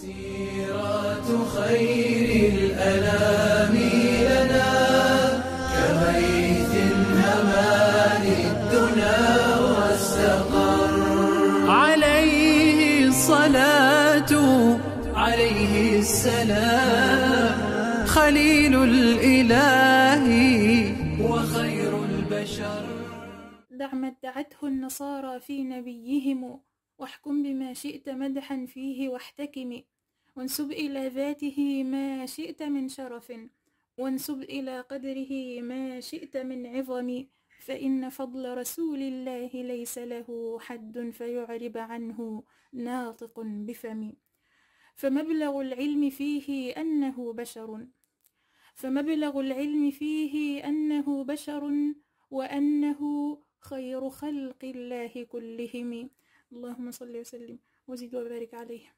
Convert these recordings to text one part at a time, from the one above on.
سيرة خير الأنام لنا كغيث همان الدنا واستقر عليه الصلاة عليه السلام خليل الإله وخير البشر دع ما ادعته النصارى في نبيهم واحكم بما شئت مدحا فيه واحتكم وانسب إلى ذاته ما شئت من شرف وانسب إلى قدره ما شئت من عظم فإن فضل رسول الله ليس له حد فيعرب عنه ناطق بفم فمبلغ العلم فيه أنه بشر فمبلغ العلم فيه أنه بشر وأنه خير خلق الله كلهم اللهم صل وسلم وزد وبارك عليه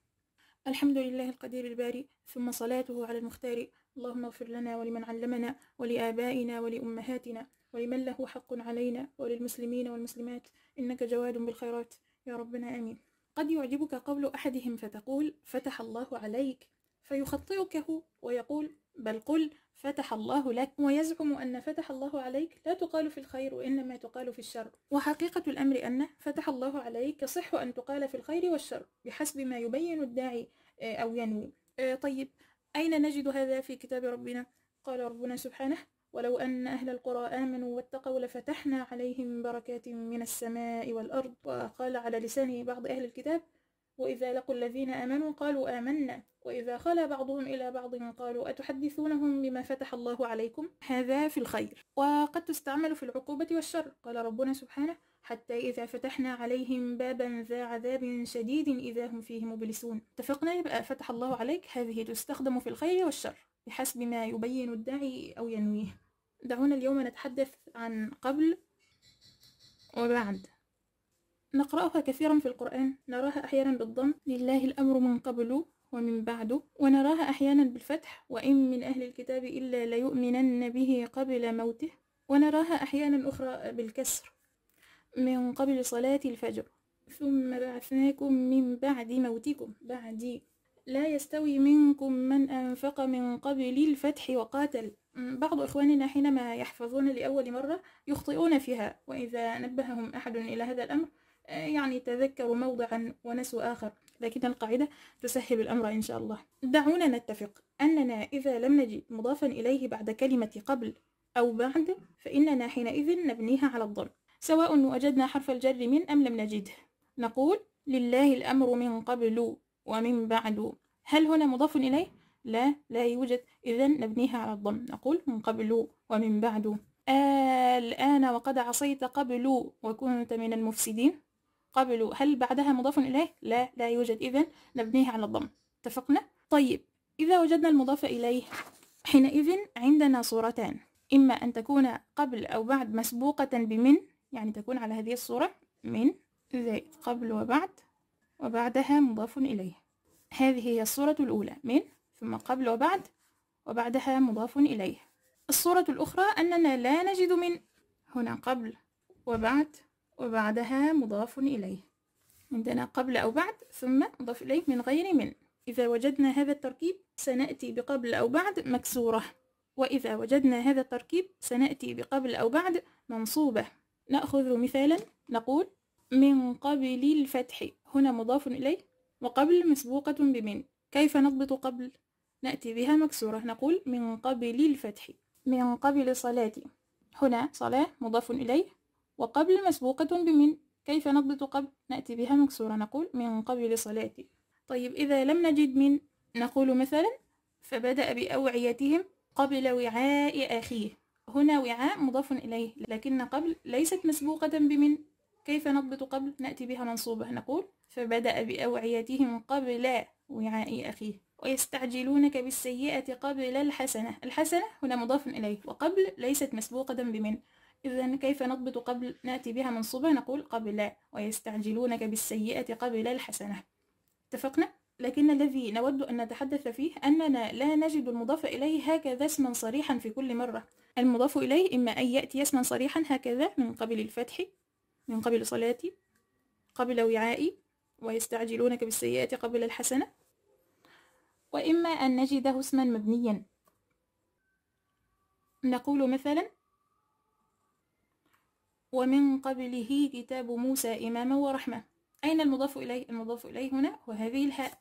الحمد لله القدير الباري ثم صلاته على المختار اللهم اغفر لنا ولمن علمنا ولآبائنا ولأمهاتنا ولمن له حق علينا وللمسلمين والمسلمات إنك جواد بالخيرات يا ربنا آمين قد يعجبك قول أحدهم فتقول فتح الله عليك فيخطئك ويقول بل قل فتح الله لك ويزعم أن فتح الله عليك لا تقال في الخير وإنما تقال في الشر وحقيقة الأمر أن فتح الله عليك يصح أن تقال في الخير والشر بحسب ما يبين الداعي آه، أو ينوي آه، طيب أين نجد هذا في كتاب ربنا قال ربنا سبحانه ولو أن أهل القرى آمنوا واتقوا لفتحنا عليهم بركات من السماء والأرض وقال على لسان بعض أهل الكتاب وإذا لقوا الذين آمنوا قالوا آمنا وإذا خلا بعضهم إلى بعض قالوا أتحدثونهم بما فتح الله عليكم هذا في الخير وقد تستعمل في العقوبة والشر قال ربنا سبحانه حتى إذا فتحنا عليهم بابا ذا عذاب شديد إذا هم فيه مبلسون اتفقنا يبقى فتح الله عليك هذه تستخدم في الخير والشر بحسب ما يبين الداعي أو ينويه دعونا اليوم نتحدث عن قبل وبعد نقرأها كثيرا في القرآن نراها أحيانا بالضم لله الأمر من قبل ومن بعد ونراها أحيانا بالفتح وإن من أهل الكتاب إلا ليؤمنن به قبل موته ونراها أحيانا أخرى بالكسر من قبل صلاة الفجر ثم بعثناكم من بعد موتكم بعدي لا يستوي منكم من أنفق من قبل الفتح وقاتل بعض إخواننا حينما يحفظون لأول مرة يخطئون فيها وإذا نبههم أحد إلى هذا الأمر يعني تذكروا موضعا ونسوا آخر لكن القاعدة تسهل الأمر إن شاء الله دعونا نتفق أننا إذا لم نجد مضافا إليه بعد كلمة قبل أو بعد فإننا حينئذ نبنيها على الضم سواء وجدنا حرف الجر من أم لم نجده نقول لله الأمر من قبل ومن بعد هل هنا مضاف إليه؟ لا لا يوجد إذا نبنيها على الضم نقول من قبل ومن بعد آه، الآن وقد عصيت قبل وكنت من المفسدين قبله هل بعدها مضاف إليه؟ لا لا يوجد إذا نبنيه على الضم اتفقنا؟ طيب إذا وجدنا المضاف إليه حينئذ عندنا صورتان إما أن تكون قبل أو بعد مسبوقة بمن يعني تكون على هذه الصورة من زائد قبل وبعد وبعدها مضاف إليه هذه هي الصورة الأولى من ثم قبل وبعد وبعدها مضاف إليه الصورة الأخرى أننا لا نجد من هنا قبل وبعد وبعدها مضاف إليه عندنا قبل أو بعد ثم مضاف إليه من غير من إذا وجدنا هذا التركيب سنأتي بقبل أو بعد مكسورة وإذا وجدنا هذا التركيب سنأتي بقبل أو بعد منصوبة نأخذ مثالا نقول من قبل الفتح هنا مضاف إليه وقبل مسبوقة بمن كيف نضبط قبل؟ نأتي بها مكسورة نقول من قبل الفتح من قبل صلاة هنا صلاة مضاف إليه وقبل مسبوقة بمن كيف نضبط قبل نأتي بها مكسورة نقول من قبل صلاتي طيب إذا لم نجد من نقول مثلا فبدأ بأوعيتهم قبل وعاء أخيه هنا وعاء مضاف إليه لكن قبل ليست مسبوقة بمن كيف نضبط قبل نأتي بها منصوبة نقول فبدأ بأوعيتهم قبل وعاء أخيه ويستعجلونك بالسيئة قبل الحسنة الحسنة هنا مضاف إليه وقبل ليست مسبوقة بمن إذا كيف نضبط قبل نأتي بها منصوبة نقول قبل ويستعجلونك بالسيئة قبل الحسنة اتفقنا؟ لكن الذي نود أن نتحدث فيه أننا لا نجد المضاف إليه هكذا اسما صريحا في كل مرة المضاف إليه إما أن يأتي اسما صريحا هكذا من قبل الفتح من قبل صلاتي قبل وعائي ويستعجلونك بالسيئة قبل الحسنة وإما أن نجده اسما مبنيا نقول مثلا ومن قبله كتاب موسى إماما ورحمة أين المضاف إليه؟ المضاف إليه هنا وهذه الهاء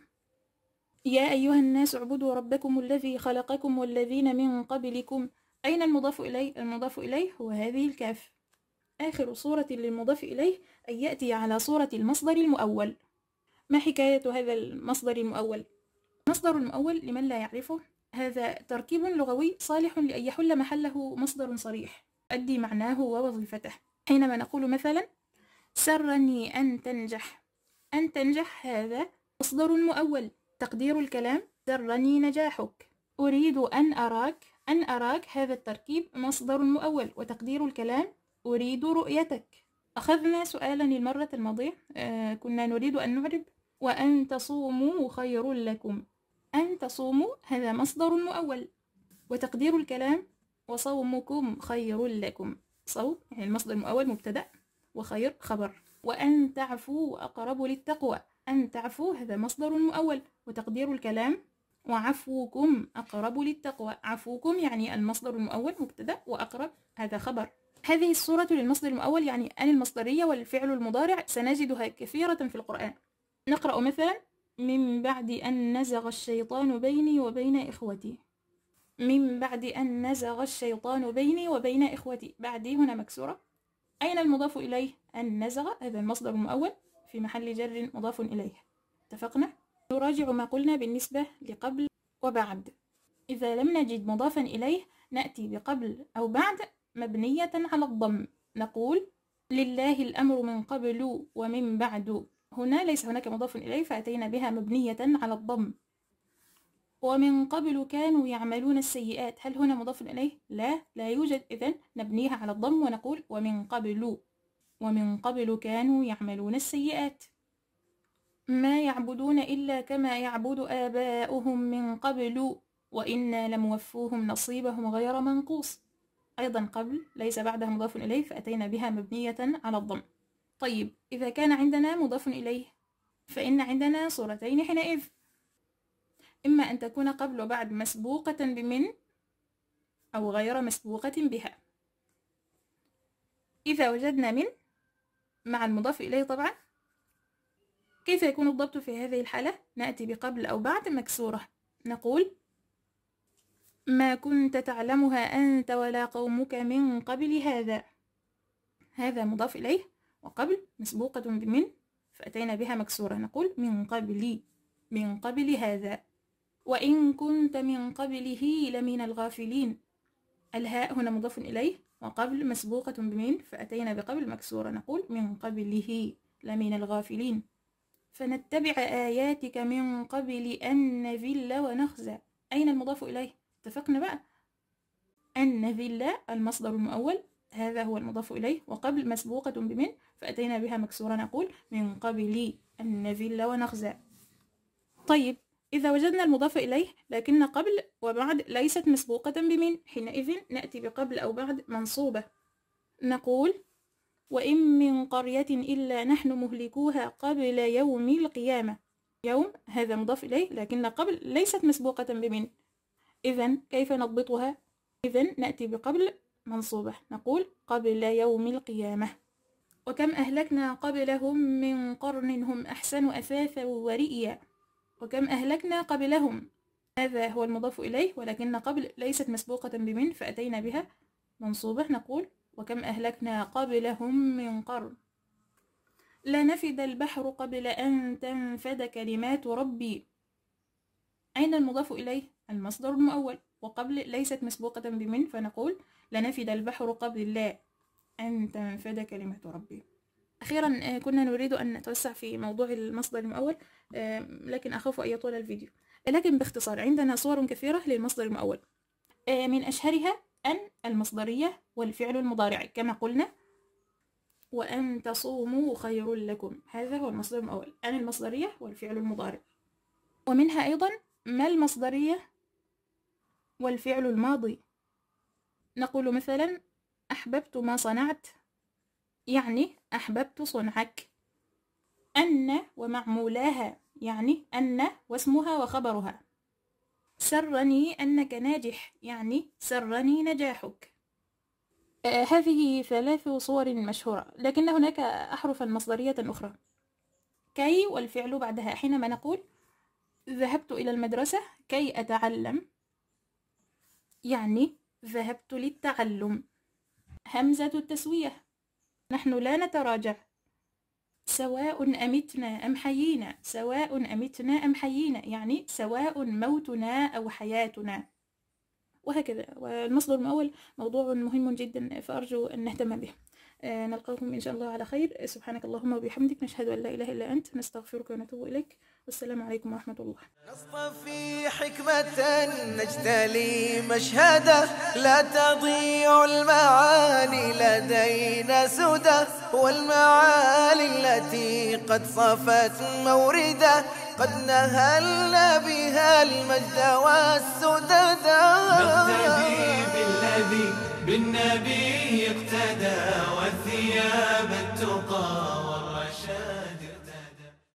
يا أيها الناس اعبدوا ربكم الذي خلقكم والذين من قبلكم أين المضاف إليه؟ المضاف إليه هو هذه الكاف آخر صورة للمضاف إليه أن يأتي على صورة المصدر المؤول ما حكاية هذا المصدر المؤول؟ المصدر المؤول لمن لا يعرفه هذا تركيب لغوي صالح لأن يحل محله مصدر صريح أدي معناه ووظيفته حينما نقول مثلا سرني أن تنجح أن تنجح هذا مصدر مؤول تقدير الكلام سرني نجاحك أريد أن أراك أن أراك هذا التركيب مصدر مؤول وتقدير الكلام أريد رؤيتك أخذنا سؤالا المرة الماضية آه كنا نريد أن نعرب وأن تصوموا خير لكم أن تصوموا هذا مصدر مؤول وتقدير الكلام وصومكم خير لكم صوب يعني المصدر المؤول مبتدأ وخير خبر وأن تعفوا أقرب للتقوى أن تعفوا هذا مصدر مؤول وتقدير الكلام وعفوكم أقرب للتقوى عفوكم يعني المصدر المؤول مبتدأ وأقرب هذا خبر هذه الصورة للمصدر المؤول يعني أن المصدرية والفعل المضارع سنجدها كثيرة في القرآن نقرأ مثلا من بعد أن نزغ الشيطان بيني وبين إخوتي من بعد أن نزغ الشيطان بيني وبين إخوتي بعدي هنا مكسورة أين المضاف إليه أن نزغ هذا المصدر المؤول في محل جر مضاف إليه اتفقنا نراجع ما قلنا بالنسبة لقبل وبعد إذا لم نجد مضافا إليه نأتي بقبل أو بعد مبنية على الضم نقول لله الأمر من قبل ومن بعد هنا ليس هناك مضاف إليه فأتينا بها مبنية على الضم ومن قبل كانوا يعملون السيئات هل هنا مضاف إليه؟ لا لا يوجد إذن نبنيها على الضم ونقول ومن قبل ومن قبل كانوا يعملون السيئات ما يعبدون إلا كما يعبد آباؤهم من قبل وإنا لموفوهم نصيبهم غير منقوص أيضا قبل ليس بعدها مضاف إليه فأتينا بها مبنية على الضم طيب إذا كان عندنا مضاف إليه فإن عندنا صورتين حينئذ إما أن تكون قبل وبعد مسبوقة بمن أو غير مسبوقة بها إذا وجدنا من مع المضاف إليه طبعا كيف يكون الضبط في هذه الحالة؟ نأتي بقبل أو بعد مكسورة نقول ما كنت تعلمها أنت ولا قومك من قبل هذا هذا مضاف إليه وقبل مسبوقة بمن فأتينا بها مكسورة نقول من قبل من قبل هذا وإن كنت من قبله لمن الغافلين الهاء هنا مضاف إليه وقبل مسبوقة بمن فأتينا بقبل مكسورة نقول من قبله لمن الغافلين فنتبع آياتك من قبل أن نذل ونخزى أين المضاف إليه؟ اتفقنا بقى أن نذل المصدر المؤول هذا هو المضاف إليه وقبل مسبوقة بمن فأتينا بها مكسورة نقول من قبل أن نذل ونخزى طيب إذا وجدنا المضاف إليه لكن قبل وبعد ليست مسبوقة بمن حينئذ نأتي بقبل أو بعد منصوبة نقول وإن من قرية إلا نحن مهلكوها قبل يوم القيامة يوم هذا مضاف إليه لكن قبل ليست مسبوقة بمن إذا كيف نضبطها؟ إذا نأتي بقبل منصوبة نقول قبل يوم القيامة وكم أهلكنا قبلهم من قرن هم أحسن أثاثا ورئيا وكم أهلكنا قبلهم هذا هو المضاف إليه ولكن قبل ليست مسبوقة بمن فأتينا بها منصوبة نقول وكم أهلكنا قبلهم من قرن لا نفد البحر قبل أن تنفد كلمات ربي أين المضاف إليه؟ المصدر المؤول وقبل ليست مسبوقة بمن فنقول لنفد البحر قبل لا أن تنفد كلمة ربي أخيرا آه، كنا نريد أن نتوسع في موضوع المصدر المؤول آه، لكن أخاف أن يطول الفيديو لكن باختصار عندنا صور كثيرة للمصدر المؤول آه، من أشهرها أن المصدرية والفعل المضارع كما قلنا وأن تصوموا خير لكم هذا هو المصدر المؤول أن المصدرية والفعل المضارع ومنها أيضا ما المصدرية والفعل الماضي نقول مثلا أحببت ما صنعت يعني أحببت صنعك أن ومعمولاها يعني أن واسمها وخبرها سرني أنك ناجح يعني سرني نجاحك آه هذه ثلاث صور مشهورة لكن هناك أحرفا مصدرية أخرى كي والفعل بعدها حينما نقول ذهبت إلى المدرسة كي أتعلم يعني ذهبت للتعلم همزة التسوية نحن لا نتراجع سواء أمتنا أم حيينا سواء أمتنا أم حيينا يعني سواء موتنا أو حياتنا وهكذا والمصدر المؤول موضوع مهم جدا فأرجو أن نهتم به آه، نلقاكم إن شاء الله على خير سبحانك اللهم وبحمدك نشهد أن لا إله إلا أنت نستغفرك ونتوب إليك والسلام عليكم ورحمة الله نصطفي حكمة نجتلي مشهده لا تضيع المعاني سدى والمعالي التي قد صفت مورده قد نهلنا بها المجد والسددا بالنبي اقتدى والثياب التقى